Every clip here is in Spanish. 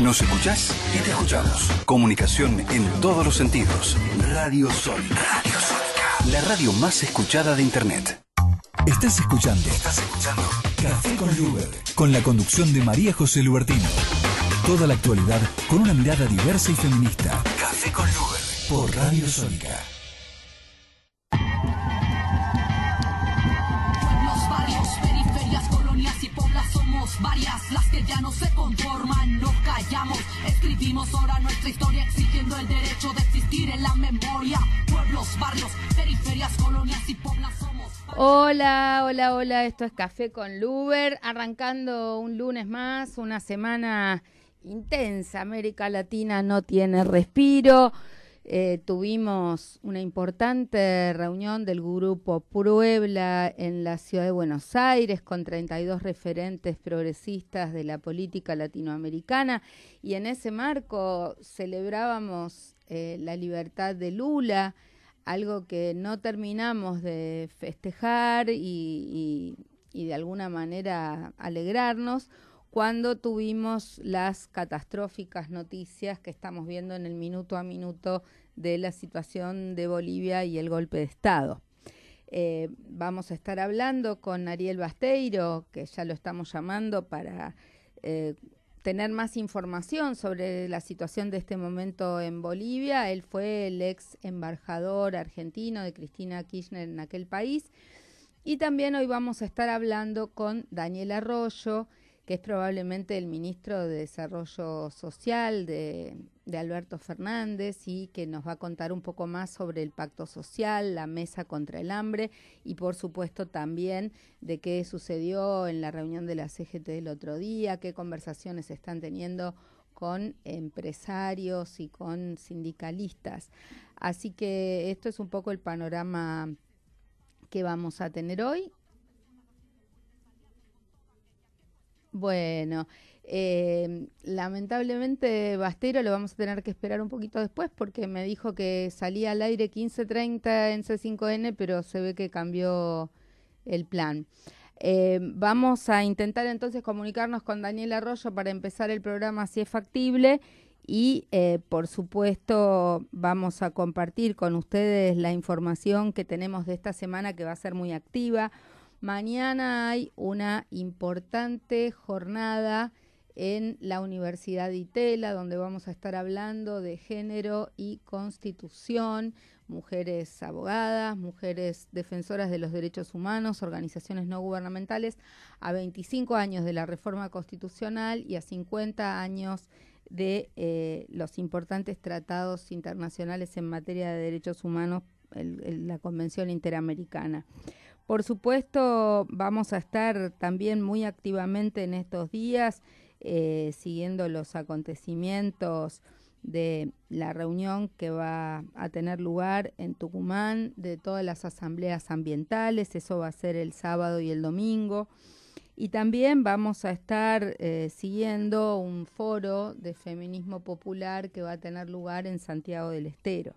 Nos escuchás y te escuchamos. Comunicación en todos los sentidos. Radio Sónica. Radio La radio más escuchada de Internet. Estás escuchando. Estás escuchando. Café con Luber. Con la conducción de María José Lubertino. Toda la actualidad con una mirada diversa y feminista. Café con Luber. Por Radio Sónica. Los barrios, periferias, colonias y poblas somos varias las que ya no se conforman, no callamos, escribimos ahora nuestra historia exigiendo el derecho de existir en la memoria, pueblos, barrios, periferias, colonias y poblas somos. Hola, hola, hola, esto es Café con Luber, arrancando un lunes más, una semana intensa, América Latina no tiene respiro. Eh, tuvimos una importante reunión del grupo Puebla en la ciudad de Buenos Aires con 32 referentes progresistas de la política latinoamericana y en ese marco celebrábamos eh, la libertad de Lula, algo que no terminamos de festejar y de alguna manera alegrarnos cuando tuvimos las catastróficas noticias que estamos viendo en el minuto a minuto de la situación de Bolivia y el golpe de Estado. Eh, vamos a estar hablando con Ariel Basteiro, que ya lo estamos llamando para eh, tener más información sobre la situación de este momento en Bolivia. Él fue el ex embajador argentino de Cristina Kirchner en aquel país. Y también hoy vamos a estar hablando con Daniel Arroyo, que es probablemente el ministro de Desarrollo Social de, Alberto Fernández y que nos va a contar un poco más sobre el pacto social, la mesa contra el hambre y por supuesto también de qué sucedió en la reunión de la CGT el otro día, qué conversaciones están teniendo con empresarios y con sindicalistas. Así que esto es un poco el panorama que vamos a tener hoy Bueno, eh, lamentablemente Bastero lo vamos a tener que esperar un poquito después porque me dijo que salía al aire 15.30 en C5N, pero se ve que cambió el plan. Eh, vamos a intentar entonces comunicarnos con Daniel Arroyo para empezar el programa si es factible y eh, por supuesto vamos a compartir con ustedes la información que tenemos de esta semana que va a ser muy activa. Mañana hay una importante jornada en la Universidad de Itela, donde vamos a estar hablando de género y constitución, mujeres abogadas, mujeres defensoras de los derechos humanos, organizaciones no gubernamentales, a 25 años de la reforma constitucional y a 50 años de eh, los importantes tratados internacionales en materia de derechos humanos, la Convención Interamericana. Por supuesto, vamos a estar también muy activamente en estos días eh, siguiendo los acontecimientos de la reunión que va a tener lugar en Tucumán de todas las asambleas ambientales. Eso va a ser el sábado y el domingo. Y también vamos a estar eh, siguiendo un foro de feminismo popular que va a tener lugar en Santiago del Estero.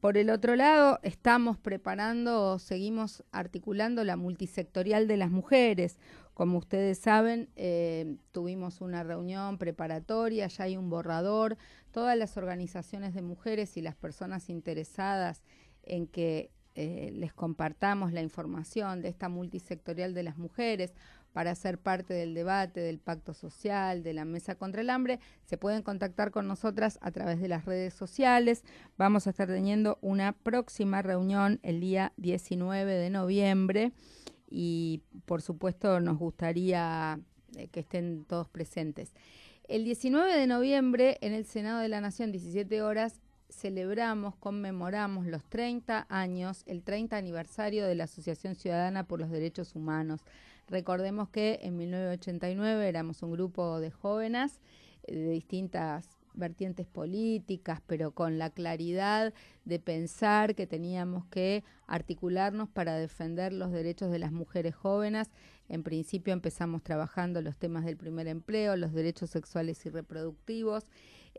Por el otro lado, estamos preparando, o seguimos articulando la multisectorial de las mujeres. Como ustedes saben, eh, tuvimos una reunión preparatoria, ya hay un borrador. Todas las organizaciones de mujeres y las personas interesadas en que eh, les compartamos la información de esta multisectorial de las mujeres, para ser parte del debate, del pacto social, de la mesa contra el hambre, se pueden contactar con nosotras a través de las redes sociales. Vamos a estar teniendo una próxima reunión el día 19 de noviembre y por supuesto nos gustaría eh, que estén todos presentes. El 19 de noviembre en el Senado de la Nación, 17 horas, celebramos, conmemoramos los 30 años, el 30 aniversario de la Asociación Ciudadana por los Derechos Humanos. Recordemos que en 1989 éramos un grupo de jóvenes eh, de distintas vertientes políticas, pero con la claridad de pensar que teníamos que articularnos para defender los derechos de las mujeres jóvenes. En principio empezamos trabajando los temas del primer empleo, los derechos sexuales y reproductivos,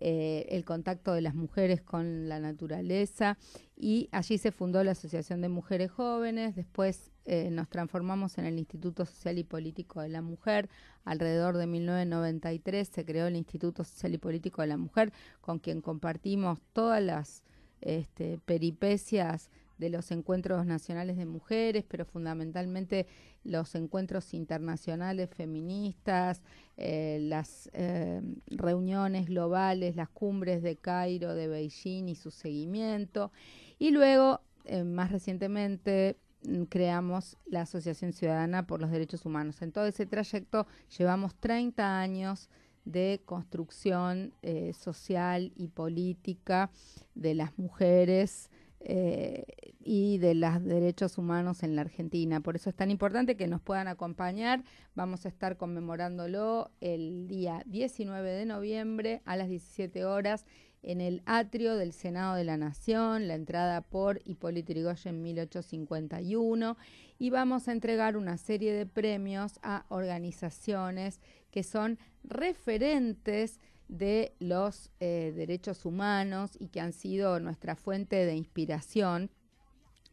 eh, el contacto de las mujeres con la naturaleza y allí se fundó la Asociación de Mujeres Jóvenes, después eh, nos transformamos en el Instituto Social y Político de la Mujer. Alrededor de 1993 se creó el Instituto Social y Político de la Mujer, con quien compartimos todas las este, peripecias de los encuentros nacionales de mujeres, pero fundamentalmente los encuentros internacionales feministas, eh, las eh, reuniones globales, las cumbres de Cairo, de Beijing y su seguimiento. Y luego, más recientemente, Mm, creamos la Asociación Ciudadana por los Derechos Humanos. En todo ese trayecto llevamos 30 años de construcción eh, social y política de las mujeres eh, y de los derechos humanos en la Argentina. Por eso es tan importante que nos puedan acompañar. Vamos a estar conmemorándolo el día 19 de noviembre a las 17 horas en el atrio del Senado de la Nación, la entrada por Hipólito en 1851, y vamos a entregar una serie de premios a organizaciones que son referentes de los eh, derechos humanos y que han sido nuestra fuente de inspiración,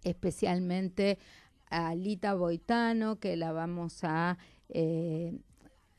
especialmente a Lita Boitano, que la vamos a eh,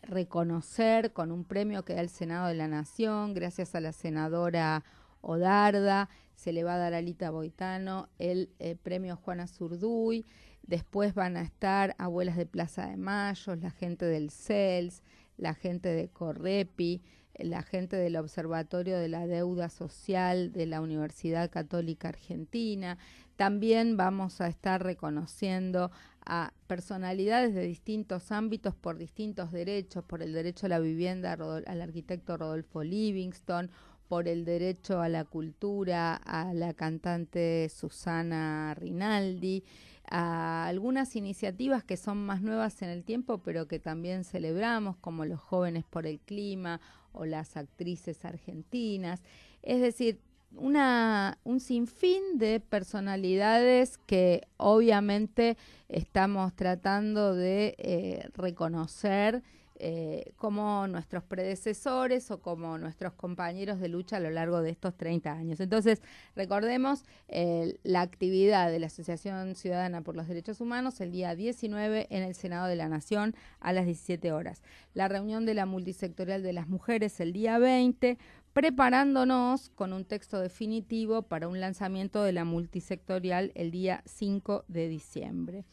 reconocer con un premio que da el Senado de la Nación, gracias a la senadora Odarda, se le va a dar a Alita Boitano el eh, premio Juana Zurduy, después van a estar abuelas de Plaza de Mayo, la gente del CELS, la gente de Correpi, la gente del Observatorio de la Deuda Social de la Universidad Católica Argentina, también vamos a estar reconociendo a personalidades de distintos ámbitos por distintos derechos, por el derecho a la vivienda al arquitecto Rodolfo Livingston, por el derecho a la cultura, a la cantante Susana Rinaldi, a algunas iniciativas que son más nuevas en el tiempo, pero que también celebramos, como los jóvenes por el clima o las actrices argentinas. Es decir, una, un sinfín de personalidades que obviamente estamos tratando de eh, reconocer eh, como nuestros predecesores o como nuestros compañeros de lucha a lo largo de estos 30 años. Entonces, recordemos eh, la actividad de la Asociación Ciudadana por los Derechos Humanos el día 19 en el Senado de la Nación a las 17 horas. La reunión de la multisectorial de las mujeres el día 20 preparándonos con un texto definitivo para un lanzamiento de la multisectorial el día 5 de diciembre.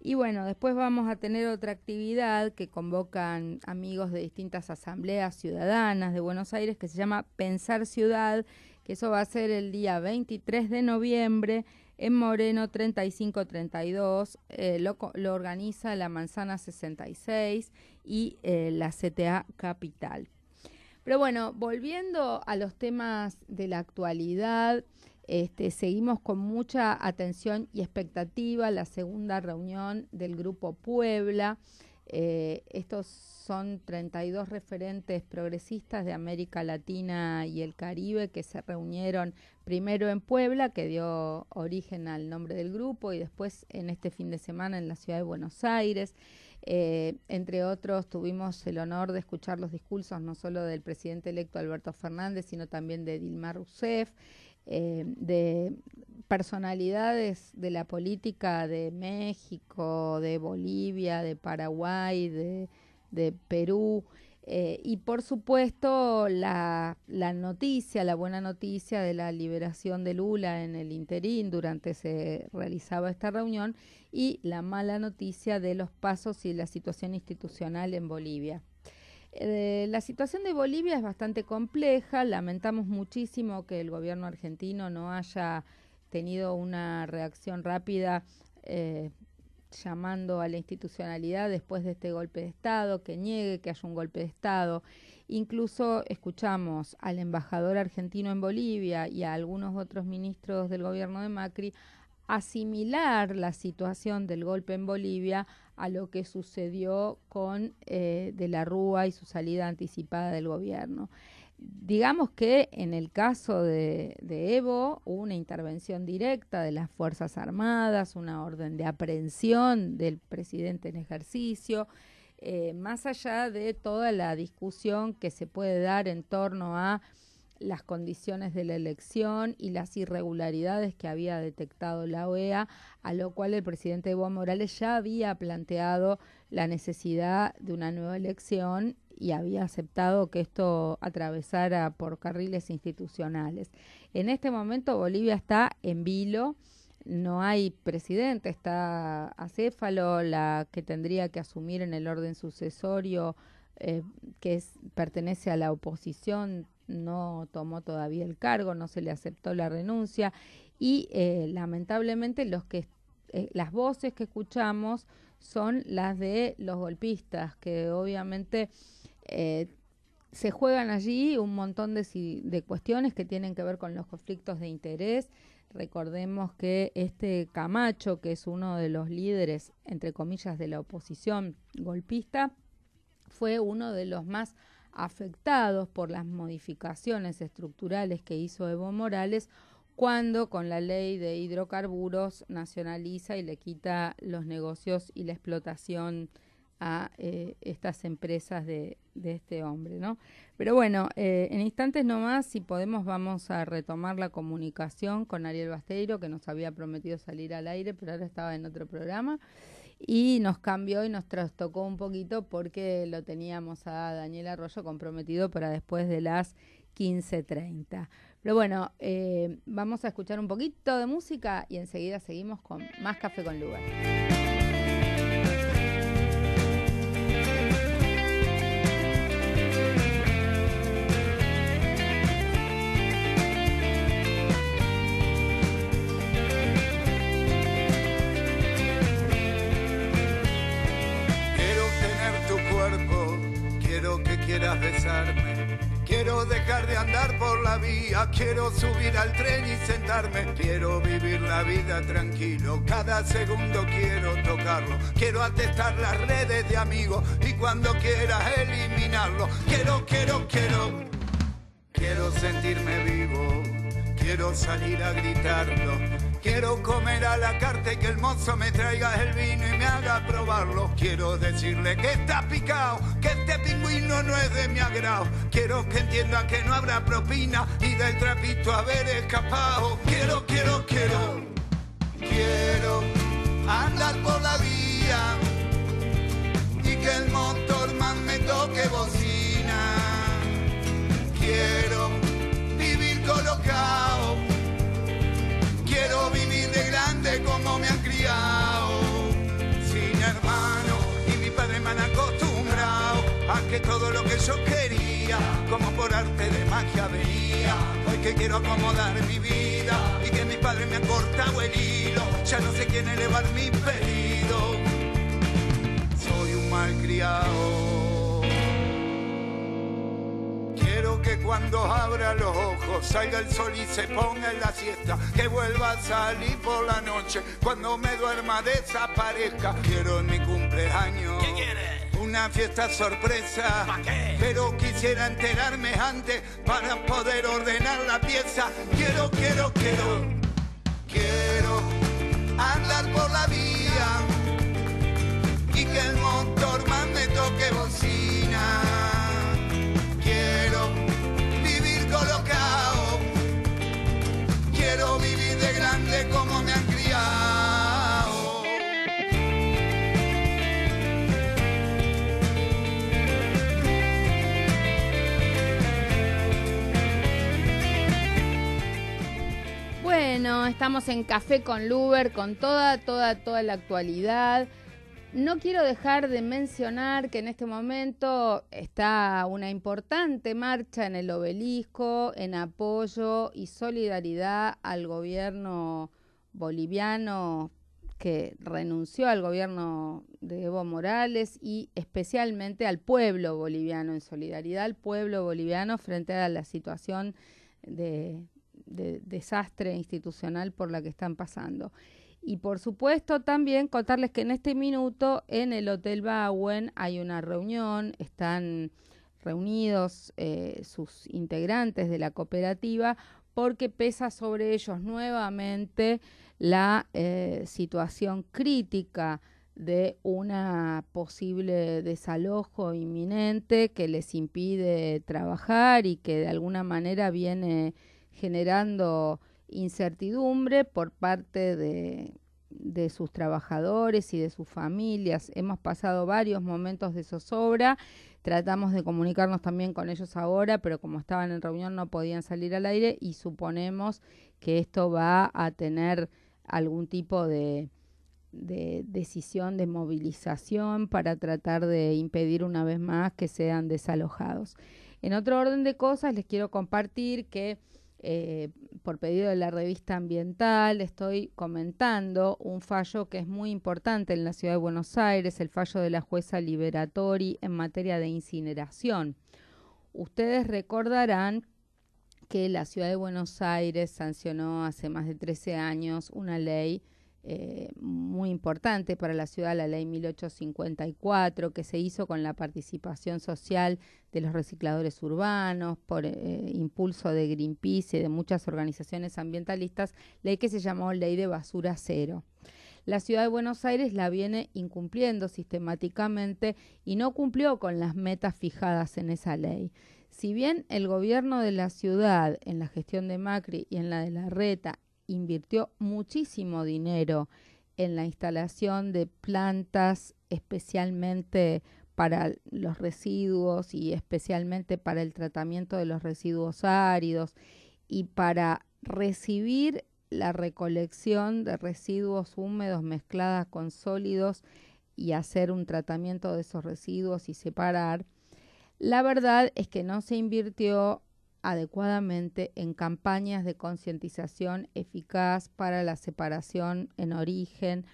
Y bueno, después vamos a tener otra actividad que convocan amigos de distintas asambleas ciudadanas de Buenos Aires que se llama Pensar Ciudad, que eso va a ser el día 23 de noviembre en Moreno 3532. Eh, lo, lo, organiza la Manzana 66 y eh, la CTA Capital. Pero bueno, volviendo a los temas de la actualidad, este, seguimos con mucha atención y expectativa la segunda reunión del Grupo Puebla. Eh, estos son 32 referentes progresistas de América Latina y el Caribe que se reunieron primero en Puebla, que dio origen al nombre del grupo, y después en este fin de semana en la ciudad de Buenos Aires. Eh, entre otros, tuvimos el honor de escuchar los discursos no solo del presidente electo Alberto Fernández, sino también de Dilma Rousseff, eh, de personalidades de la política de México, de Bolivia, de Paraguay, de Perú. Eh, y por supuesto, la, la, noticia, la buena noticia de la liberación de Lula en el interín durante se realizaba esta reunión y la mala noticia de los pasos y la situación institucional en Bolivia. Eh, la situación de Bolivia es bastante compleja, lamentamos muchísimo que el gobierno argentino no haya tenido una reacción rápida eh, llamando a la institucionalidad después de este golpe de Estado, que niegue que haya un golpe de Estado. Incluso escuchamos al embajador argentino en Bolivia y a algunos otros ministros del gobierno de Macri asimilar la situación del golpe en Bolivia a lo que sucedió con eh, de la Rúa y su salida anticipada del gobierno digamos que en el caso de, Evo hubo una intervención directa de las Fuerzas Armadas, una orden de aprehensión del presidente en ejercicio, eh, más allá de toda la discusión que se puede dar en torno a las condiciones de la elección y las irregularidades que había detectado la OEA, a lo cual el presidente Evo Morales ya había planteado la necesidad de una nueva elección y había aceptado que esto atravesara por carriles institucionales. En este momento Bolivia está en vilo, no hay presidente, está acéfalo, la que tendría que asumir en el orden sucesorio, eh, que pertenece a la oposición, no tomó todavía el cargo, no se le aceptó la renuncia y eh, lamentablemente los que eh, las voces que escuchamos son las de los golpistas que obviamente eh, se juegan allí un montón de, de, cuestiones que tienen que ver con los conflictos de interés. Recordemos que este Camacho, que es uno de los líderes, entre comillas, de la oposición golpista, fue uno de los más afectados por las modificaciones estructurales que hizo Evo Morales cuando con la ley de hidrocarburos nacionaliza y le quita los negocios y la explotación a eh, estas empresas de, este hombre, ¿no? Pero bueno, eh, en instantes nomás, si podemos, vamos a retomar la comunicación con Ariel Basteiro, que nos había prometido salir al aire, pero ahora estaba en otro programa, y nos cambió y nos trastocó un poquito porque lo teníamos a Daniel Arroyo comprometido para después de las 15.30. Pero bueno, eh, vamos a escuchar un poquito de música y enseguida seguimos con más Café con Lugar. de andar por la vía, quiero subir al tren y sentarme, quiero vivir la vida tranquilo, cada segundo quiero tocarlo, quiero atestar las redes de amigos y cuando quieras eliminarlo, quiero, quiero, quiero, quiero sentirme vivo, quiero salir a gritarlo Quiero comer a la carta y que el mozo me traiga el vino y me haga probarlo. Quiero decirle que está picado, que este pingüino no es de mi agrado. Quiero que entienda que no habrá propina y del trapito haber escapado. Quiero, quiero, quiero, quiero andar por la vía y que el motor más me toque bocina. Quiero que todo lo que yo quería, como por arte de magia veía Hoy que quiero acomodar mi vida y que mi padre me han cortado el hilo, ya no sé quién elevar mi pedido. Soy un mal criado. Quiero que cuando abra los ojos salga el sol y se ponga en la siesta, que vuelva a salir por la noche, cuando me duerma desaparezca. Quiero en mi cumpleaños. ¿Qué quieres? una fiesta sorpresa. Pero quisiera enterarme antes para poder ordenar la pieza. Quiero, quiero, quiero, quiero andar por la vía y que el motor más me toque bocina. estamos en Café con Luber, con toda, toda, toda la actualidad. No quiero dejar de mencionar que en este momento está una importante marcha en el obelisco en apoyo y solidaridad al gobierno boliviano que renunció al gobierno de Evo Morales y especialmente al pueblo boliviano, en solidaridad al pueblo boliviano frente a la situación de, de desastre institucional por la que están pasando. Y por supuesto también contarles que en este minuto en el Hotel Bauen hay una reunión, están reunidos eh, sus integrantes de la cooperativa porque pesa sobre ellos nuevamente la eh, situación crítica de una posible desalojo inminente que les impide trabajar y que de alguna manera viene generando incertidumbre por parte de, sus trabajadores y de sus familias. Hemos pasado varios momentos de zozobra, tratamos de comunicarnos también con ellos ahora, pero como estaban en reunión no podían salir al aire y suponemos que esto va a tener algún tipo de, de decisión de movilización para tratar de impedir una vez más que sean desalojados. En otro orden de cosas, les quiero compartir que eh, por pedido de la revista ambiental, estoy comentando un fallo que es muy importante en la ciudad de Buenos Aires, el fallo de la jueza Liberatori en materia de incineración. Ustedes recordarán que la ciudad de Buenos Aires sancionó hace más de 13 años una ley eh, muy importante para la ciudad, la ley 1854, que se hizo con la participación social de los recicladores urbanos, por eh, impulso de Greenpeace y de muchas organizaciones ambientalistas, ley que se llamó Ley de Basura Cero. La ciudad de Buenos Aires la viene incumpliendo sistemáticamente y no cumplió con las metas fijadas en esa ley. Si bien el gobierno de la ciudad, en la gestión de Macri y en la de la Reta, invirtió muchísimo dinero en la instalación de plantas especialmente para los residuos y especialmente para el tratamiento de los residuos áridos y para recibir la recolección de residuos húmedos mezcladas con sólidos y hacer un tratamiento de esos residuos y separar. La verdad es que no se invirtió adecuadamente en campañas de concientización eficaz para la separación en origen.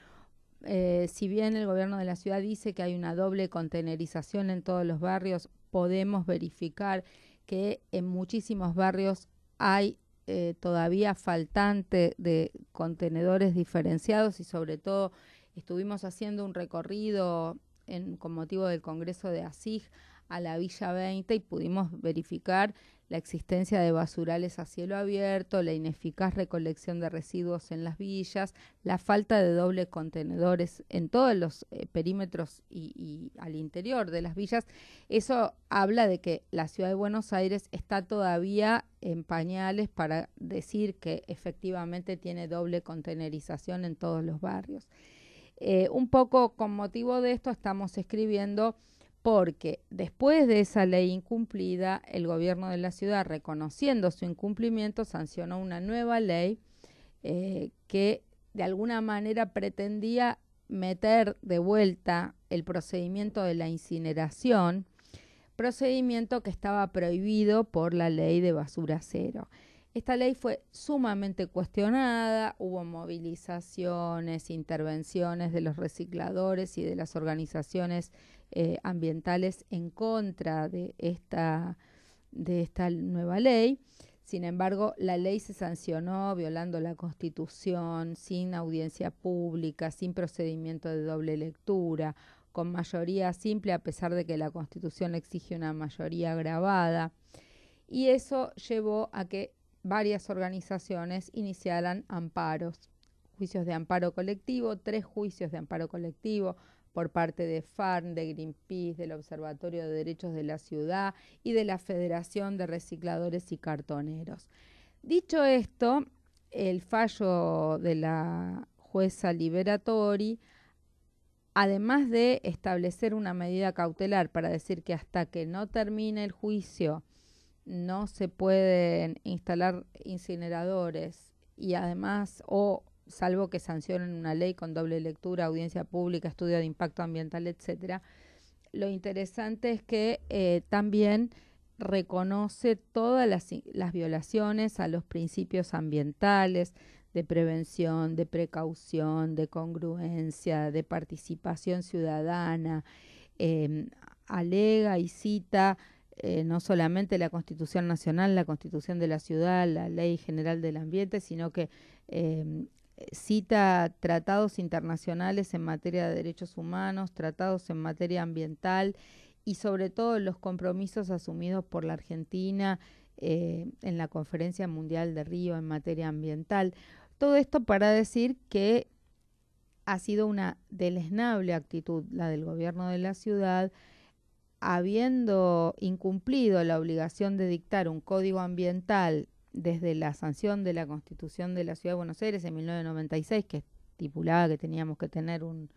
Eh, si bien el gobierno de la ciudad dice que hay una doble contenerización en todos los barrios, podemos verificar que en muchísimos barrios hay eh, todavía faltante de contenedores diferenciados y sobre todo estuvimos haciendo un recorrido en, con motivo del Congreso de ASIG a la Villa 20 y pudimos verificar la existencia de basurales a cielo abierto, la ineficaz recolección de residuos en las villas, la falta de doble contenedores en todos los eh, perímetros y, al interior de las villas, eso habla de que la ciudad de Buenos Aires está todavía en pañales para decir que efectivamente tiene doble contenerización en todos los barrios. Eh, un poco con motivo de esto estamos escribiendo porque después de esa ley incumplida, el gobierno de la ciudad, reconociendo su incumplimiento, sancionó una nueva ley eh, que de alguna manera pretendía meter de vuelta el procedimiento de la incineración, procedimiento que estaba prohibido por la ley de basura cero. Esta ley fue sumamente cuestionada, hubo movilizaciones, intervenciones de los recicladores y de las organizaciones eh, ambientales en contra de esta, de esta nueva ley. Sin embargo, la ley se sancionó violando la Constitución, sin audiencia pública, sin procedimiento de doble lectura, con mayoría simple, a pesar de que la Constitución exige una mayoría agravada, Y eso llevó a que varias organizaciones iniciaran amparos, juicios de amparo colectivo, tres juicios de amparo colectivo por parte de FARN, de Greenpeace, del Observatorio de Derechos de la Ciudad y de la Federación de Recicladores y Cartoneros. Dicho esto, el fallo de la jueza Liberatori, además de establecer una medida cautelar para decir que hasta que no termine el juicio no se pueden instalar incineradores y además, o salvo que sancionen una ley con doble lectura, audiencia pública, estudio de impacto ambiental, etcétera, lo interesante es que eh, también reconoce todas las, las, violaciones a los principios ambientales de prevención, de precaución, de congruencia, de participación ciudadana, em, alega y cita eh, no solamente la Constitución Nacional, la Constitución de la Ciudad, la Ley General del Ambiente, sino que em, cita tratados internacionales en materia de derechos humanos, tratados en materia ambiental y sobre todo los compromisos asumidos por la Argentina eh, en la Conferencia Mundial de Río en materia ambiental. Todo esto para decir que ha sido una deleznable actitud la del gobierno de la ciudad habiendo incumplido la obligación de dictar un código ambiental desde la sanción de la Constitución de la Ciudad de Buenos Aires en 1996, que estipulaba que teníamos que tener un,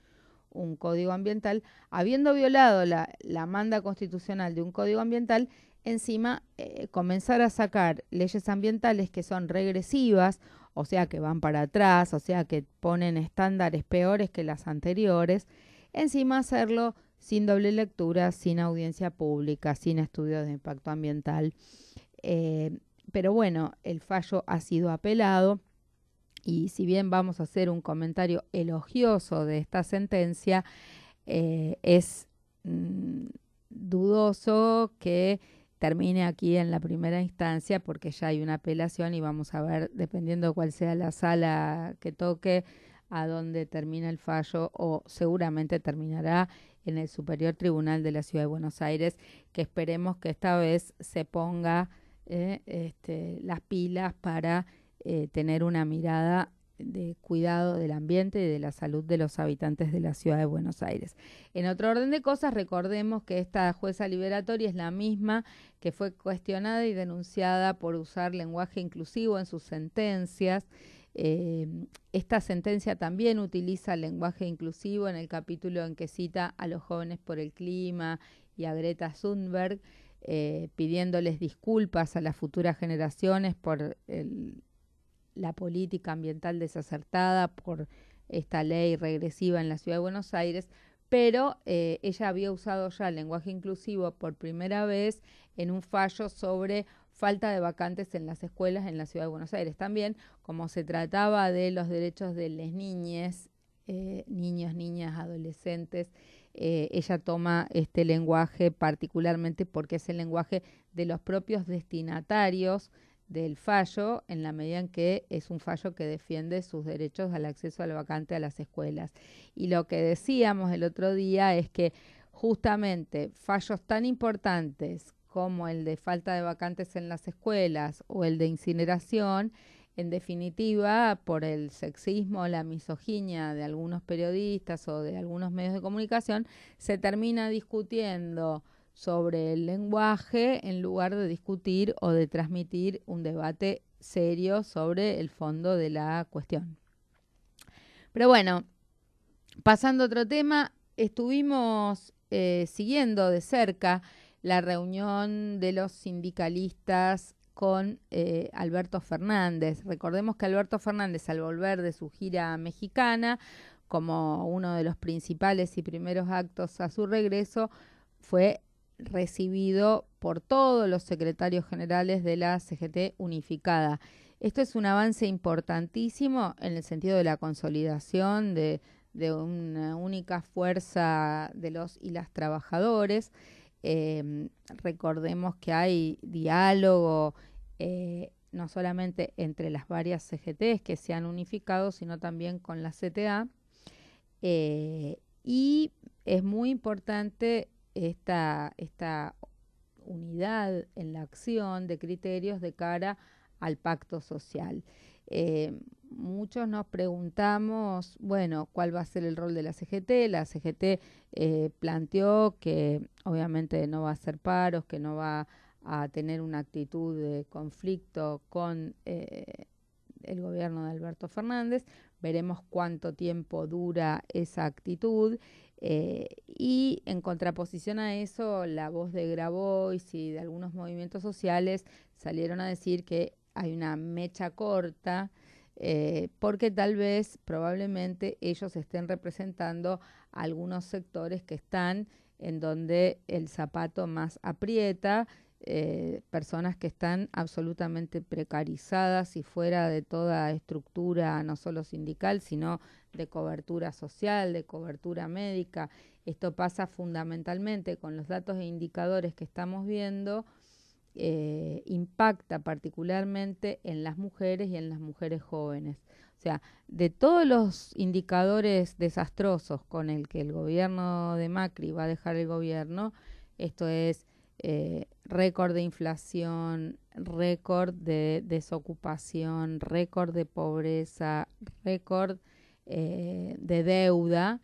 código ambiental, habiendo violado la, manda constitucional de un código ambiental, encima eh, comenzar a sacar leyes ambientales que son regresivas, o sea que van para atrás, o sea que ponen estándares peores que las anteriores, encima hacerlo sin doble lectura, sin audiencia pública, sin estudios de impacto ambiental. Eh, pero bueno, el fallo ha sido apelado y si bien vamos a hacer un comentario elogioso de esta sentencia, eh, es mm, dudoso que termine aquí en la primera instancia porque ya hay una apelación y vamos a ver, dependiendo cuál sea la sala que toque, a dónde termina el fallo o seguramente terminará en el Superior Tribunal de la Ciudad de Buenos Aires, que esperemos que esta vez se ponga eh, este, las pilas para eh, tener una mirada de cuidado del ambiente y de la salud de los habitantes de la ciudad de Buenos Aires. En otro orden de cosas, recordemos que esta jueza liberatoria es la misma que fue cuestionada y denunciada por usar lenguaje inclusivo en sus sentencias. Eh, esta sentencia también utiliza el lenguaje inclusivo en el capítulo en que cita a los jóvenes por el clima y a Greta Thunberg, eh, pidiéndoles disculpas a las futuras generaciones por la política ambiental desacertada, por esta ley regresiva en la ciudad de Buenos Aires, pero eh, ella había usado ya el lenguaje inclusivo por primera vez en un fallo sobre falta de vacantes en las escuelas en la ciudad de Buenos Aires. También, como se trataba de los derechos de las niñas, eh, niños, niñas, adolescentes, eh, ella toma este lenguaje particularmente porque es el lenguaje de los propios destinatarios del fallo en la medida en que es un fallo que defiende sus derechos al acceso al vacante a las escuelas. Y lo que decíamos el otro día es que justamente fallos tan importantes como el de falta de vacantes en las escuelas o el de incineración, en definitiva, por el sexismo, o la misoginia de algunos periodistas o de algunos medios de comunicación, se termina discutiendo sobre el lenguaje en lugar de discutir o de transmitir un debate serio sobre el fondo de la cuestión. Pero bueno, pasando a otro tema, estuvimos eh, siguiendo de cerca la reunión de los sindicalistas con eh, Alberto Fernández. Recordemos que Alberto Fernández, al volver de su gira mexicana, como uno de los principales y primeros actos a su regreso, fue recibido por todos los secretarios generales de la CGT unificada. Esto es un avance importantísimo en el sentido de la consolidación de una única fuerza de los y las trabajadores. Em, recordemos que hay diálogo eh, no solamente entre las varias CGTs que se han unificado, sino también con la CTA. Eh, y es muy importante esta, esta unidad en la acción de criterios de cara al pacto social. Em, muchos nos preguntamos, bueno, cuál va a ser el rol de la CGT. La CGT eh, planteó que obviamente no va a hacer paros, que no va a tener una actitud de conflicto con eh, el gobierno de Alberto Fernández. Veremos cuánto tiempo dura esa actitud. Eh, y en contraposición a eso, la voz de Grabois y de algunos movimientos sociales salieron a decir que hay una mecha corta eh, porque tal vez probablemente ellos estén representando algunos sectores que están en donde el zapato más aprieta, eh, personas que están absolutamente precarizadas y fuera de toda estructura, no solo sindical, sino de cobertura social, de cobertura médica. Esto pasa fundamentalmente con los datos e indicadores que estamos viendo eh, impacta particularmente en las mujeres y en las mujeres jóvenes. O sea, de todos los indicadores desastrosos con el que el gobierno de Macri va a dejar el gobierno, esto es eh, récord de inflación, récord de desocupación, récord de pobreza, récord eh, de deuda,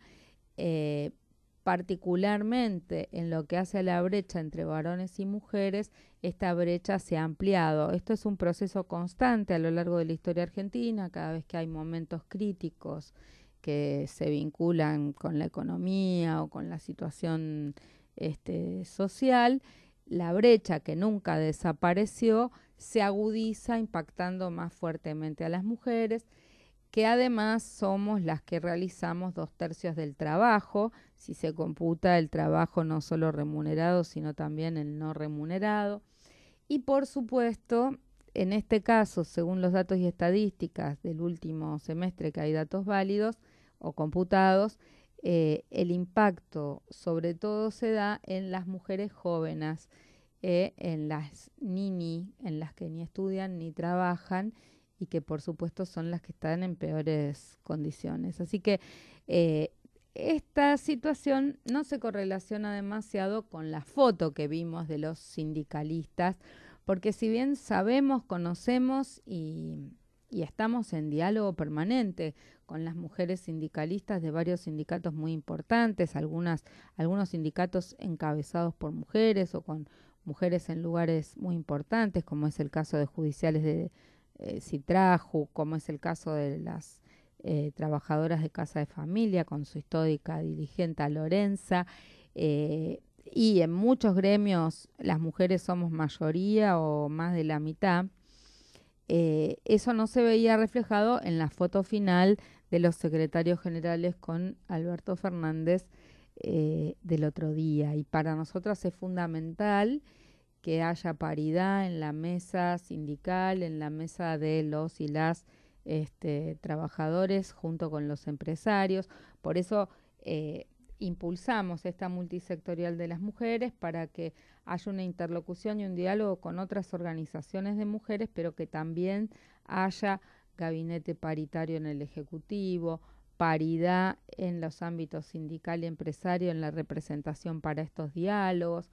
particularmente en lo que hace a la brecha entre varones y mujeres, esta brecha se ha ampliado. Esto es un proceso constante a lo largo de la historia argentina, cada vez que hay momentos críticos que se vinculan con la economía o con la situación este, social, la brecha que nunca desapareció se agudiza impactando más fuertemente a las mujeres que además somos las que realizamos dos tercios del trabajo, si se computa el trabajo no solo remunerado, sino también el no remunerado. Y por supuesto, en este caso, según los datos y estadísticas del último semestre que hay datos válidos o computados, eh, el impacto sobre todo se da en las mujeres jóvenes, eh, en las nini, en las que ni estudian ni trabajan y que por supuesto son las que están en peores condiciones. Así que eh, esta situación no se correlaciona demasiado con la foto que vimos de los sindicalistas, porque si bien sabemos, conocemos y, y estamos en diálogo permanente con las mujeres sindicalistas de varios sindicatos muy importantes, algunas, algunos sindicatos encabezados por mujeres o con mujeres en lugares muy importantes, como es el caso de judiciales de eh, si trajo, como es el caso de las eh, trabajadoras de casa de familia con su histórica dirigente Lorenza. Eh, y en muchos gremios las mujeres somos mayoría o más de la mitad. eso no se veía reflejado en la foto final de los secretarios generales con Alberto Fernández del otro día. Y para nosotras es fundamental que haya paridad en la mesa sindical, en la mesa de los y las este, trabajadores junto con los empresarios. Por eso eh, impulsamos esta multisectorial de las mujeres para que haya una interlocución y un diálogo con otras organizaciones de mujeres, pero que también haya gabinete paritario en el Ejecutivo, paridad en los ámbitos sindical y empresario en la representación para estos diálogos.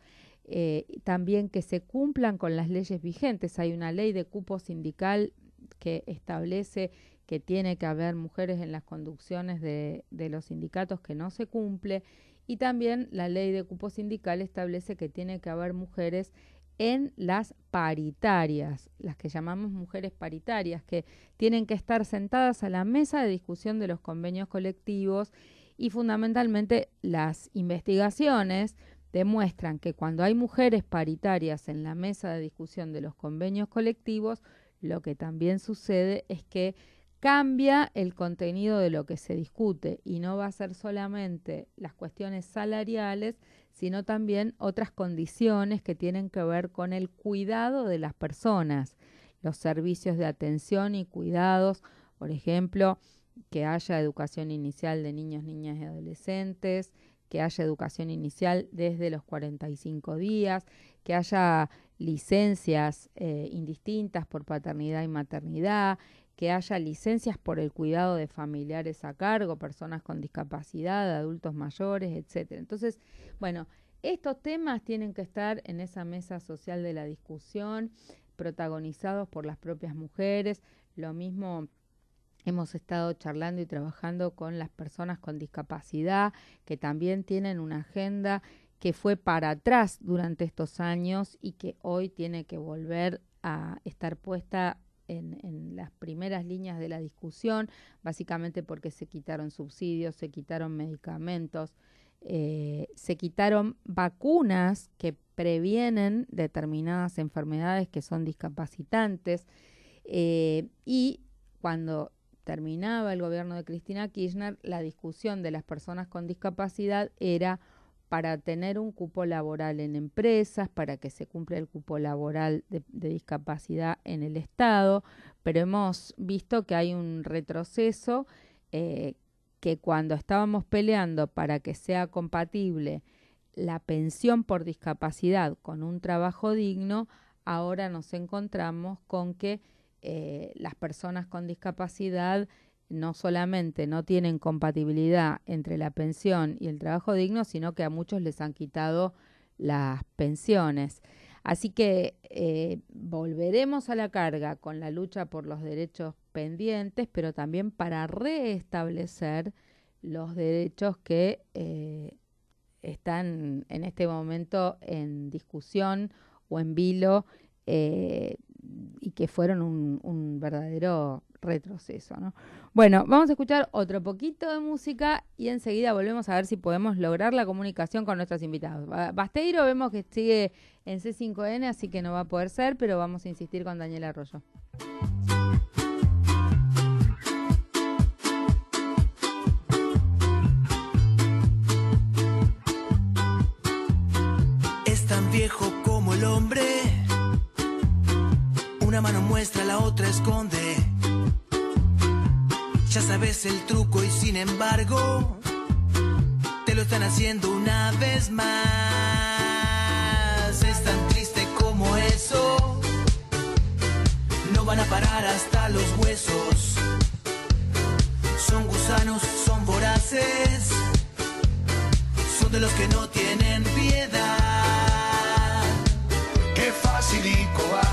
Eh, también que se cumplan con las leyes vigentes. Hay una ley de cupo sindical que establece que tiene que haber mujeres en las conducciones de, de los sindicatos que no se cumple y también la ley de cupo sindical establece que tiene que haber mujeres en las paritarias, las que llamamos mujeres paritarias, que tienen que estar sentadas a la mesa de discusión de los convenios colectivos y fundamentalmente las investigaciones demuestran que cuando hay mujeres paritarias en la mesa de discusión de los convenios colectivos, lo que también sucede es que cambia el contenido de lo que se discute y no va a ser solamente las cuestiones salariales, sino también otras condiciones que tienen que ver con el cuidado de las personas, los servicios de atención y cuidados, por ejemplo, que haya educación inicial de niños, niñas y adolescentes, que haya educación inicial desde los 45 días, que haya licencias eh, indistintas por paternidad y maternidad, que haya licencias por el cuidado de familiares a cargo, personas con discapacidad, adultos mayores, etcétera. Entonces, bueno, estos temas tienen que estar en esa mesa social de la discusión, protagonizados por las propias mujeres, lo mismo Hemos estado charlando y trabajando con las personas con discapacidad que también tienen una agenda que fue para atrás durante estos años y que hoy tiene que volver a estar puesta en, las primeras líneas de la discusión, básicamente porque se quitaron subsidios, se quitaron medicamentos, eh, se quitaron vacunas que previenen determinadas enfermedades que son discapacitantes eh, y cuando terminaba el gobierno de Cristina Kirchner, la discusión de las personas con discapacidad era para tener un cupo laboral en empresas, para que se cumpla el cupo laboral de, discapacidad en el Estado, pero hemos visto que hay un retroceso eh, que cuando estábamos peleando para que sea compatible la pensión por discapacidad con un trabajo digno, ahora nos encontramos con que eh, las personas con discapacidad no solamente no tienen compatibilidad entre la pensión y el trabajo digno, sino que a muchos les han quitado las pensiones. Así que eh, volveremos a la carga con la lucha por los derechos pendientes, pero también para reestablecer los derechos que eh, están en este momento en discusión o en vilo y que fueron un, verdadero retroceso. Bueno, vamos a escuchar otro poquito de música y enseguida volvemos a ver si podemos lograr la comunicación con nuestros invitados. Basteiro vemos que sigue en C5N, así que no va a poder ser, pero vamos a insistir con Daniel Arroyo. muestra, la otra esconde. Ya sabes el truco y sin embargo, te lo están haciendo una vez más. Es tan triste como eso. No van a parar hasta los huesos. Son gusanos, son voraces. Son de los que no tienen piedad. Qué fácil y cobarde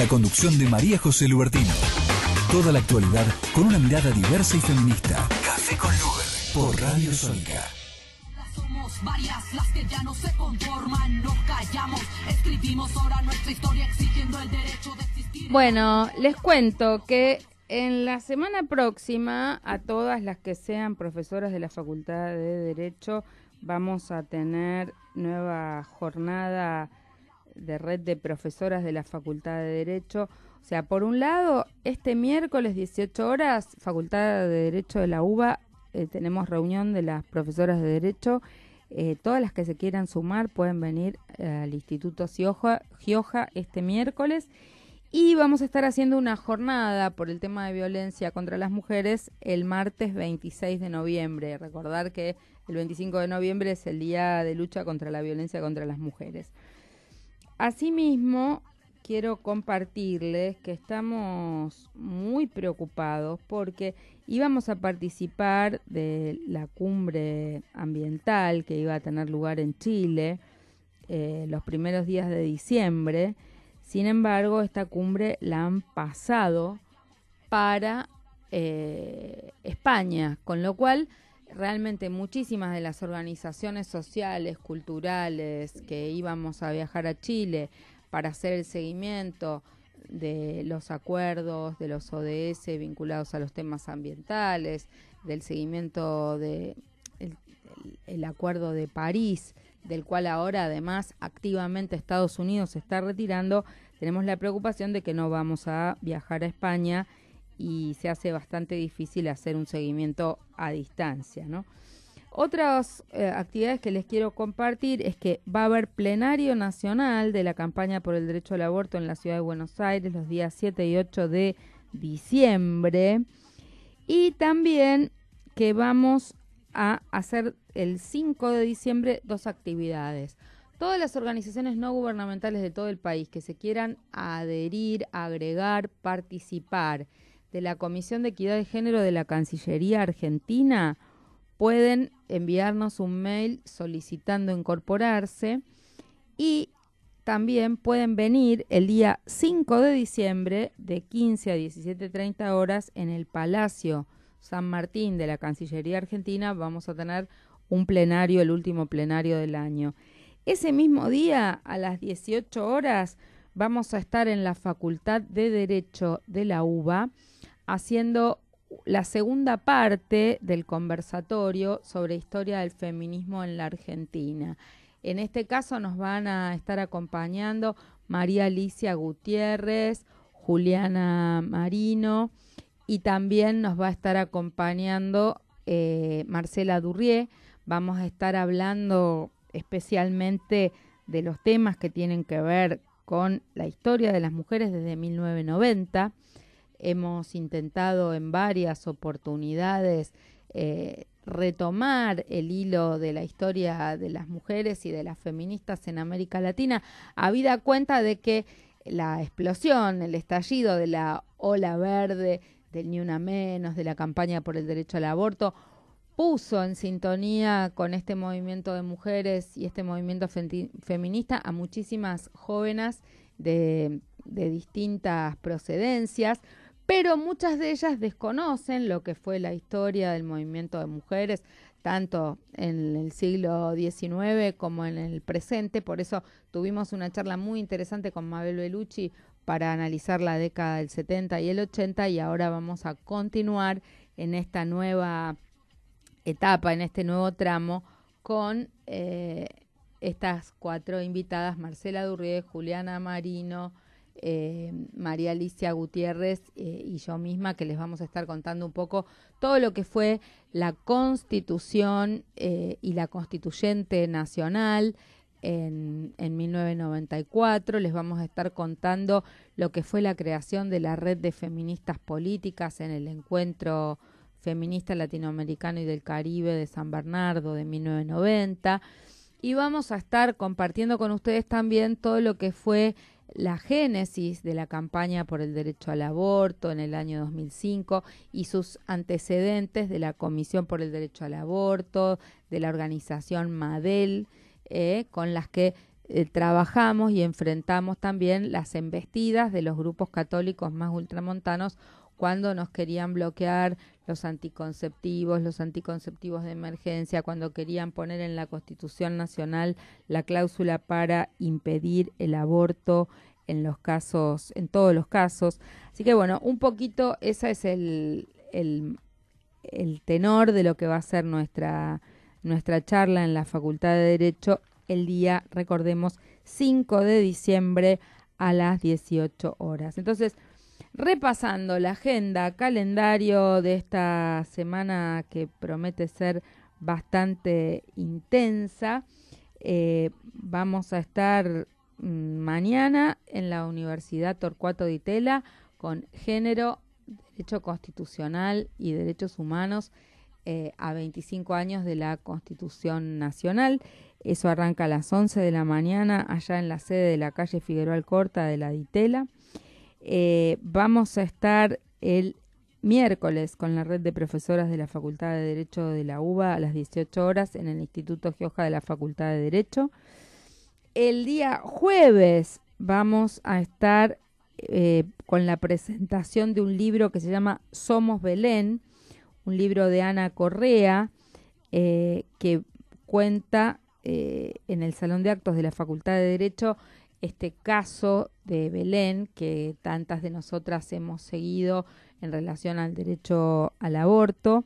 la conducción de María José Lubertino. Toda la actualidad con una mirada diversa y feminista. Café con Luber por Radio Sónica. escribimos nuestra historia Bueno, les cuento que en la semana próxima a todas las que sean profesoras de la Facultad de Derecho vamos a tener nueva jornada de Red de Profesoras de la Facultad de Derecho. O sea, por un lado, este miércoles 18 horas, Facultad de Derecho de la UBA, eh, tenemos reunión de las profesoras de Derecho. Eh, todas las que se quieran sumar pueden venir eh, al Instituto Gioja este miércoles. Y vamos a estar haciendo una jornada por el tema de violencia contra las mujeres el martes 26 de noviembre. Recordar que el 25 de noviembre es el día de lucha contra la violencia contra las mujeres. Asimismo, quiero compartirles que estamos muy preocupados porque íbamos a participar de la cumbre ambiental que iba a tener lugar en Chile eh, los primeros días de diciembre. Sin embargo, esta cumbre la han pasado para eh, España, con lo cual realmente muchísimas de las organizaciones sociales, culturales, que íbamos a viajar a Chile para hacer el seguimiento de los acuerdos de los ODS vinculados a los temas ambientales, del seguimiento de el, acuerdo de París, del cual ahora además activamente Estados Unidos se está retirando, tenemos la preocupación de que no vamos a viajar a España y se hace bastante difícil hacer un seguimiento a distancia, ¿no? Otras eh, actividades que les quiero compartir es que va a haber plenario nacional de la campaña por el derecho al aborto en la ciudad de Buenos Aires los días 7 y 8 de diciembre. Y también que vamos a hacer el 5 de diciembre dos actividades. Todas las organizaciones no gubernamentales de todo el país que se quieran adherir, agregar, participar de la Comisión de Equidad de Género de la Cancillería Argentina pueden enviarnos un mail solicitando incorporarse y también pueden venir el día 5 de diciembre de 15 a 17.30 horas en el Palacio San Martín de la Cancillería Argentina. Vamos a tener un plenario, el último plenario del año. Ese mismo día, a las 18 horas, vamos a estar en la Facultad de Derecho de la UBA haciendo la segunda parte del conversatorio sobre historia del feminismo en la Argentina. En este caso nos van a estar acompañando María Alicia Gutiérrez, Juliana Marino y también nos va a estar acompañando eh, Marcela Durrié. Vamos a estar hablando especialmente de los temas que tienen que ver con la historia de las mujeres desde 1990 hemos intentado en varias oportunidades eh, retomar el hilo de la historia de las mujeres y de las feministas en América Latina, habida cuenta de que la explosión, el estallido de la ola verde, del Ni Una Menos, de la campaña por el derecho al aborto, puso en sintonía con este movimiento de mujeres y este movimiento feminista a muchísimas jóvenes de distintas procedencias, pero muchas de ellas desconocen lo que fue la historia del movimiento de mujeres, tanto en el siglo XIX como en el presente. Por eso tuvimos una charla muy interesante con Mabel Bellucci para analizar la década del 70 y el 80 y ahora vamos a continuar en esta nueva etapa, en este nuevo tramo con eh, estas cuatro invitadas, Marcela Durrié, Juliana Marino, eh, María Alicia Gutiérrez eh, y yo misma, que les vamos a estar contando un poco todo lo que fue la constitución eh, y la constituyente nacional en, en 1994. Les vamos a estar contando lo que fue la creación de la red de feministas políticas en el encuentro feminista latinoamericano y del Caribe de San Bernardo de 1990. Y vamos a estar compartiendo con ustedes también todo lo que fue la génesis de la campaña por el derecho al aborto en el año 2005 y sus antecedentes de la Comisión por el Derecho al Aborto, de la organización MADEL, eh, con las que eh, trabajamos y enfrentamos también las embestidas de los grupos católicos más ultramontanos cuando nos querían bloquear los anticonceptivos, los anticonceptivos de emergencia, cuando querían poner en la Constitución Nacional la cláusula para impedir el aborto en los casos, en todos los casos. Así que bueno, un poquito ese es el, el, tenor de lo que va a ser nuestra, nuestra charla en la Facultad de Derecho el día, recordemos, 5 de diciembre a las 18 horas. Entonces, repasando la agenda, calendario de esta semana que promete ser bastante intensa. Eh, vamos a estar mm, mañana en la Universidad Torcuato DITELA con género, derecho constitucional y derechos humanos eh, a 25 años de la Constitución Nacional. Eso arranca a las 11 de la mañana allá en la sede de la calle Figueroa Alcorta de la Ditela. Eh, vamos a estar el miércoles con la red de profesoras de la Facultad de Derecho de la UBA a las 18 horas en el Instituto Gioja de la Facultad de Derecho. El día jueves vamos a estar eh, con la presentación de un libro que se llama Somos Belén, un libro de Ana Correa eh, que cuenta en el Salón de Actos de la Facultad de Derecho este caso de Belén que tantas de nosotras hemos seguido en relación al derecho al aborto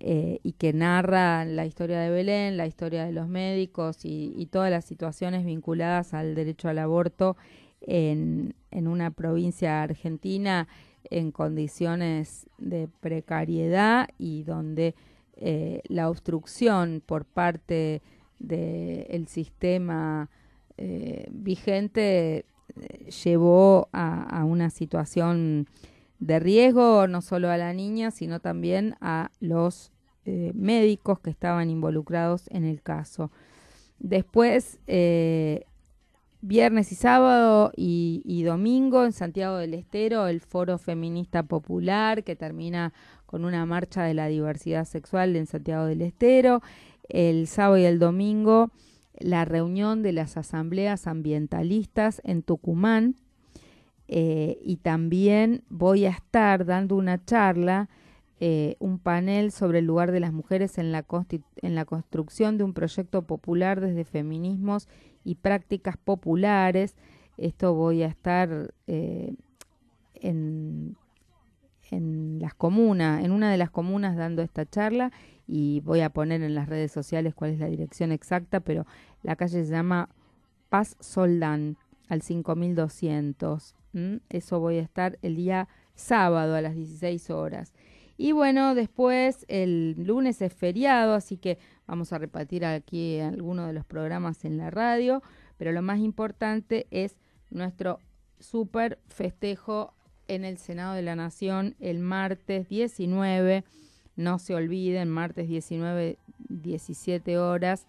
eh, y que narra la historia de Belén, la historia de los médicos y, todas las situaciones vinculadas al derecho al aborto en, una provincia argentina en condiciones de precariedad y donde eh, la obstrucción por parte del el sistema eh, vigente eh, llevó a, una situación de riesgo no solo a la niña, sino también a los eh, médicos que estaban involucrados en el caso. Después, viernes y sábado y, domingo en Santiago del Estero, el Foro Feminista Popular, que termina con una marcha de la diversidad sexual en Santiago del Estero, el sábado y el domingo la reunión de las asambleas ambientalistas en Tucumán eh, y también voy a estar dando una charla, eh, un panel sobre el lugar de las mujeres en la, construcción de un proyecto popular desde feminismos y prácticas populares. Esto voy a estar eh, en, en las comunas, en una de las comunas dando esta charla y voy a poner en las redes sociales cuál es la dirección exacta, pero la calle se llama Paz Soldán al 5200. Eso voy a estar el día sábado a las 16 horas. Y bueno, después el lunes es feriado, así que vamos a repartir aquí algunos de los programas en la radio, pero lo más importante es nuestro super festejo en el Senado de la Nación el martes 19 no se olviden, martes 19, 17 horas.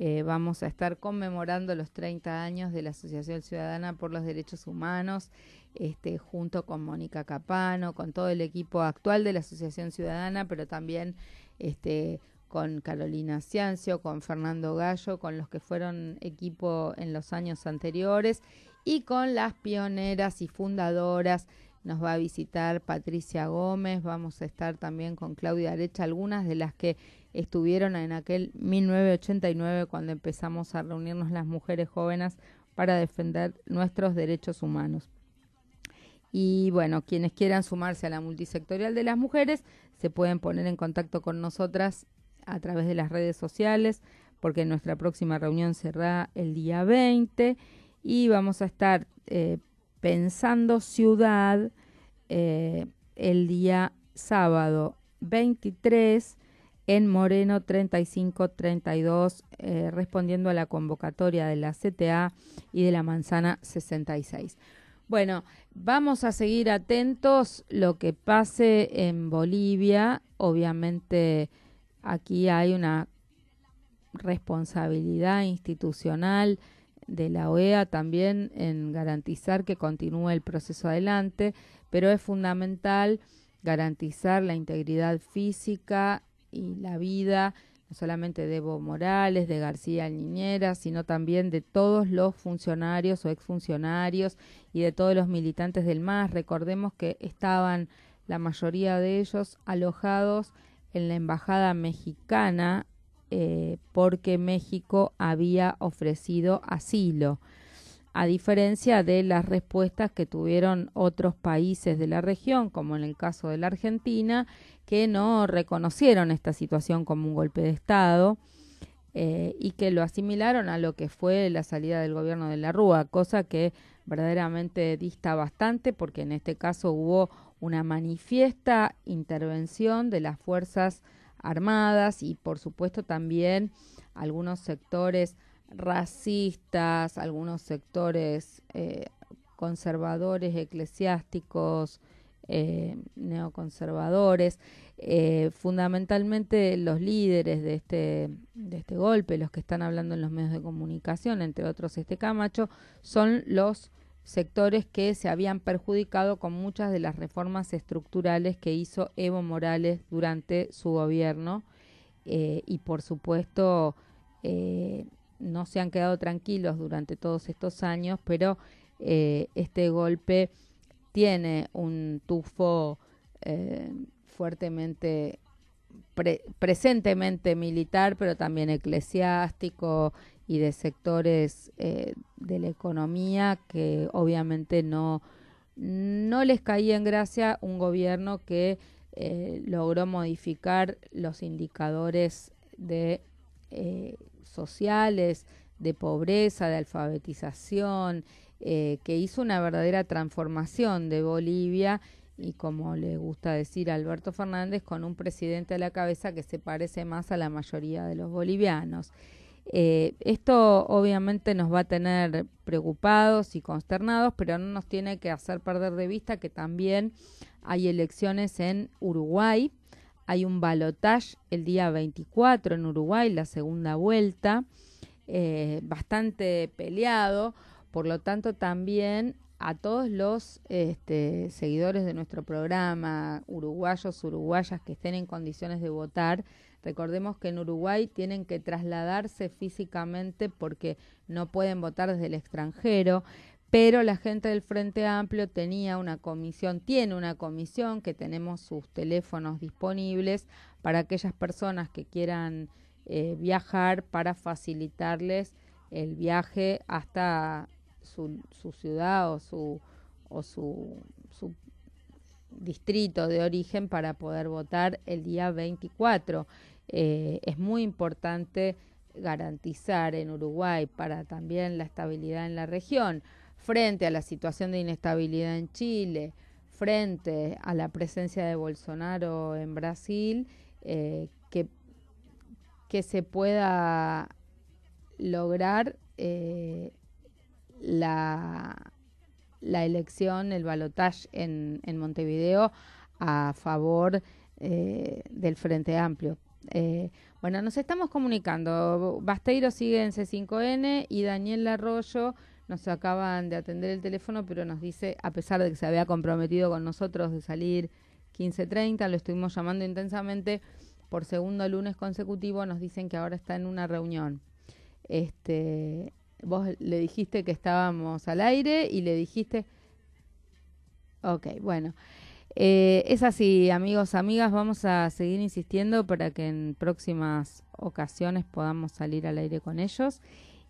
Eh, vamos a estar conmemorando los 30 años de la Asociación Ciudadana por los Derechos Humanos, este, junto con Mónica Capano, con todo el equipo actual de la Asociación Ciudadana, pero también este, con Carolina Ciancio, con Fernando Gallo, con los que fueron equipo en los años anteriores y con las pioneras y fundadoras nos va a visitar Patricia Gómez, vamos a estar también con Claudia Arecha, algunas de las que estuvieron en aquel 1989 cuando empezamos a reunirnos las mujeres jóvenes para defender nuestros derechos humanos. Y bueno, quienes quieran sumarse a la multisectorial de las mujeres se pueden poner en contacto con nosotras a través de las redes sociales, porque nuestra próxima reunión será el día 20 y vamos a estar eh, Pensando Ciudad eh, el día sábado 23 en Moreno 3532, eh, respondiendo a la convocatoria de la CTA y de la Manzana 66. Bueno, vamos a seguir atentos lo que pase en Bolivia. Obviamente aquí hay una responsabilidad institucional de la OEA también en garantizar que continúe el proceso adelante, pero es fundamental garantizar la integridad física y la vida no solamente de Evo Morales, de García Niñera, sino también de todos los funcionarios o exfuncionarios y de todos los militantes del MAS. Recordemos que estaban la mayoría de ellos alojados en la Embajada Mexicana eh, porque México había ofrecido asilo, a diferencia de las respuestas que tuvieron otros países de la región, como en el caso de la Argentina, que no reconocieron esta situación como un golpe de Estado. Eh, y que lo asimilaron a lo que fue la salida del gobierno de la Rúa, cosa que verdaderamente dista bastante porque en este caso hubo una manifiesta intervención de las fuerzas armadas y por supuesto también algunos sectores racistas, algunos sectores eh, conservadores, eclesiásticos, eh, neoconservadores, eh, fundamentalmente los líderes de este, de este golpe, los que están hablando en los medios de comunicación, entre otros este Camacho, son los sectores que se habían perjudicado con muchas de las reformas estructurales que hizo Evo Morales durante su gobierno eh, y por supuesto eh, no se han quedado tranquilos durante todos estos años, pero eh, este golpe tiene un tufo fuertemente, presentemente militar, pero también eclesiástico y de sectores eh, de la economía que obviamente no, les caía en gracia un gobierno que eh, logró modificar los indicadores de eh, sociales, de pobreza, de alfabetización, que hizo una verdadera transformación de Bolivia y como le gusta decir Alberto Fernández, con un presidente a la cabeza que se parece más a la mayoría de los bolivianos. Eh, esto obviamente nos va a tener preocupados y consternados, pero no nos tiene que hacer perder de vista que también hay elecciones en Uruguay. Hay un balotaje el día 24 en Uruguay, la segunda vuelta, eh, bastante peleado. Por lo tanto, también a todos los este, seguidores de nuestro programa, uruguayos, uruguayas que estén en condiciones de votar, Recordemos que en Uruguay tienen que trasladarse físicamente porque no pueden votar desde el extranjero, pero la gente del Frente Amplio tenía una comisión, tiene una comisión que tenemos sus teléfonos disponibles para aquellas personas que quieran eh, viajar para facilitarles el viaje hasta su, ciudad o su, o su, su distrito de origen para poder votar el día 24. Eh, es muy importante garantizar en Uruguay para también la estabilidad en la región, frente a la situación de inestabilidad en Chile, frente a la presencia de Bolsonaro en Brasil, eh, que, que, se pueda lograr eh, la la elección, el balotaje en, en, Montevideo a favor eh, del Frente Amplio. Eh, bueno, nos estamos comunicando. Basteiro sigue en C5N y Daniel Arroyo nos acaban de atender el teléfono, pero nos dice, a pesar de que se había comprometido con nosotros de salir 15.30, lo estuvimos llamando intensamente por segundo lunes consecutivo, nos dicen que ahora está en una reunión. Este, Vos le dijiste que estábamos al aire y le dijiste... Ok, bueno. Eh, es así, amigos, amigas, vamos a seguir insistiendo para que en próximas ocasiones podamos salir al aire con ellos.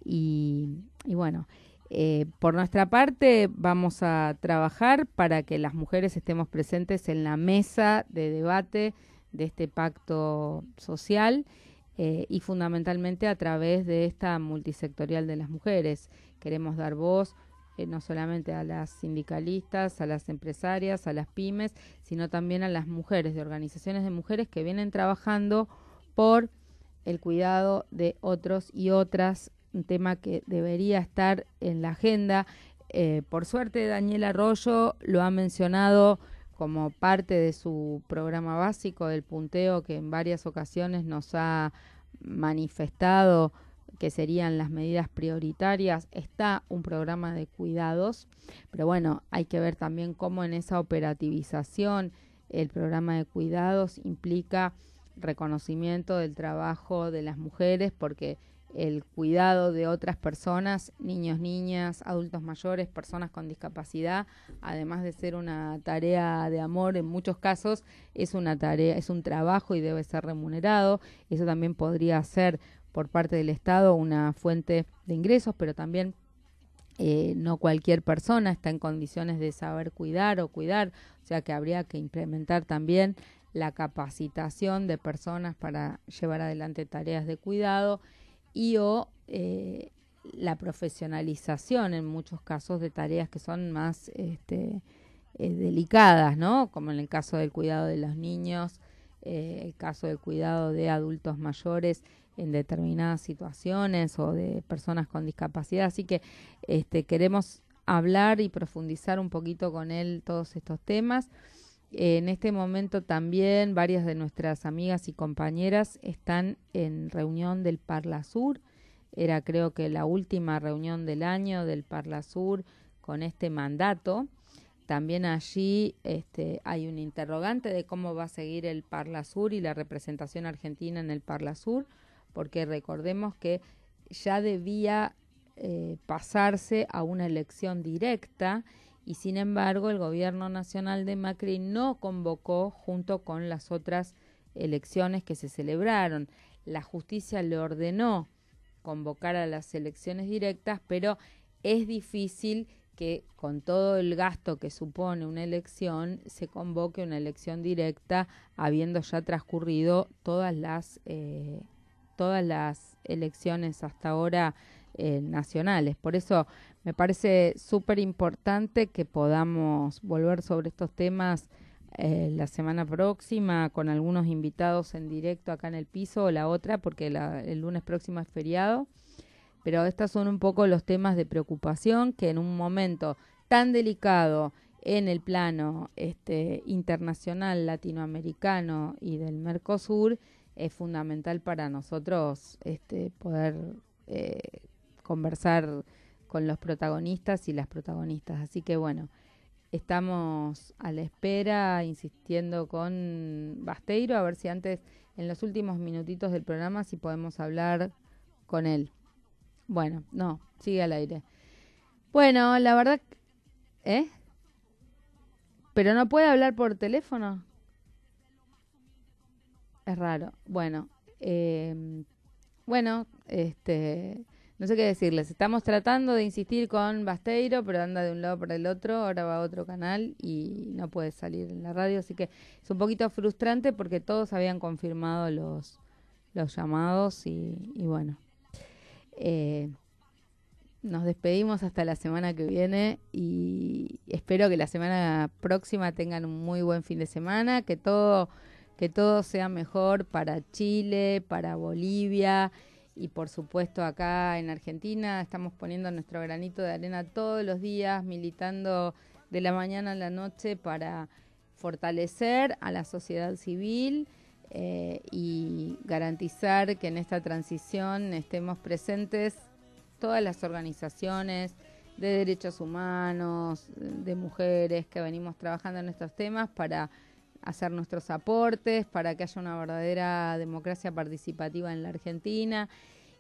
Y, bueno, eh, por nuestra parte vamos a trabajar para que las mujeres estemos presentes en la mesa de debate de este pacto social eh, y fundamentalmente a través de esta multisectorial de las mujeres. Queremos dar voz eh, no solamente a las sindicalistas, a las empresarias, a las pymes, sino también a las mujeres, de organizaciones de mujeres que vienen trabajando por el cuidado de otros y otras, un tema que debería estar en la agenda. Eh, por suerte, Daniel Arroyo lo ha mencionado como parte de su programa básico del punteo que en varias ocasiones nos ha manifestado que serían las medidas prioritarias, está un programa de cuidados, pero bueno, hay que ver también cómo en esa operativización el programa de cuidados implica reconocimiento del trabajo de las mujeres, porque el cuidado de otras personas, niños, niñas, adultos mayores, personas con discapacidad, además de ser una tarea de amor, en muchos casos es una tarea, es un trabajo y debe ser remunerado. Eso también podría ser por parte del Estado una fuente de ingresos, pero también eh, no cualquier persona está en condiciones de saber cuidar o cuidar, o sea que habría que implementar también la capacitación de personas para llevar adelante tareas de cuidado y o eh, la profesionalización en muchos casos de tareas que son más este, eh, delicadas, ¿no? Como en el caso del cuidado de los niños, eh, el caso del cuidado de adultos mayores en determinadas situaciones o de personas con discapacidad. Así que este, queremos hablar y profundizar un poquito con él todos estos temas. En este momento también varias de nuestras amigas y compañeras están en reunión del Parla Sur, Era creo que la última reunión del año del Parla Sur con este mandato. También allí este, hay un interrogante de cómo va a seguir el Parla Sur y la representación argentina en el Parla Sur, porque recordemos que ya debía eh, pasarse a una elección directa y sin embargo el gobierno nacional de Macri no convocó junto con las otras elecciones que se celebraron. La justicia le ordenó convocar a las elecciones directas, pero es difícil que con todo el gasto que supone una elección se convoque una elección directa habiendo ya transcurrido todas las eh, todas las elecciones hasta ahora eh, nacionales. Por eso me parece súper importante que podamos volver sobre estos temas eh, la semana próxima con algunos invitados en directo acá en el piso o la otra, porque la, el lunes próximo es feriado. Pero estos son un poco los temas de preocupación que en un momento tan delicado en el plano este, internacional, latinoamericano y del Mercosur, es fundamental para nosotros este, poder eh, conversar con los protagonistas y las protagonistas. Así que bueno, estamos a la espera, insistiendo con Basteiro, a ver si antes, en los últimos minutitos del programa, si podemos hablar con él. Bueno, no, sigue al aire. Bueno, la verdad... ¿Eh? ¿Pero no puede hablar por teléfono? Es raro. Bueno, eh, bueno, este... No sé qué decirles. Estamos tratando de insistir con Basteiro, pero anda de un lado para el otro. Ahora va a otro canal y no puede salir en la radio. Así que es un poquito frustrante porque todos habían confirmado los, los llamados y, y bueno. Eh, nos despedimos hasta la semana que viene y espero que la semana próxima tengan un muy buen fin de semana, que todo, que todo sea mejor para Chile, para Bolivia y por supuesto acá en Argentina estamos poniendo nuestro granito de arena todos los días, militando de la mañana a la noche para fortalecer a la sociedad civil eh, y garantizar que en esta transición estemos presentes todas las organizaciones de derechos humanos, de mujeres que venimos trabajando en estos temas para hacer nuestros aportes para que haya una verdadera democracia participativa en la Argentina.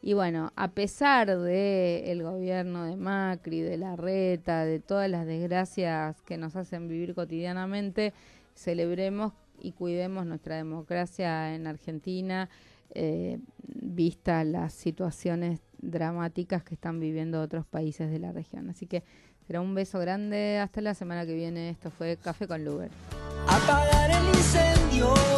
Y bueno, a pesar de el gobierno de Macri, de la reta, de todas las desgracias que nos hacen vivir cotidianamente, celebremos y cuidemos nuestra democracia en Argentina, eh, vista las situaciones dramáticas que están viviendo otros países de la región. Así que un beso grande. Hasta la semana que viene. Esto fue Café con Luber. Apagar el incendio.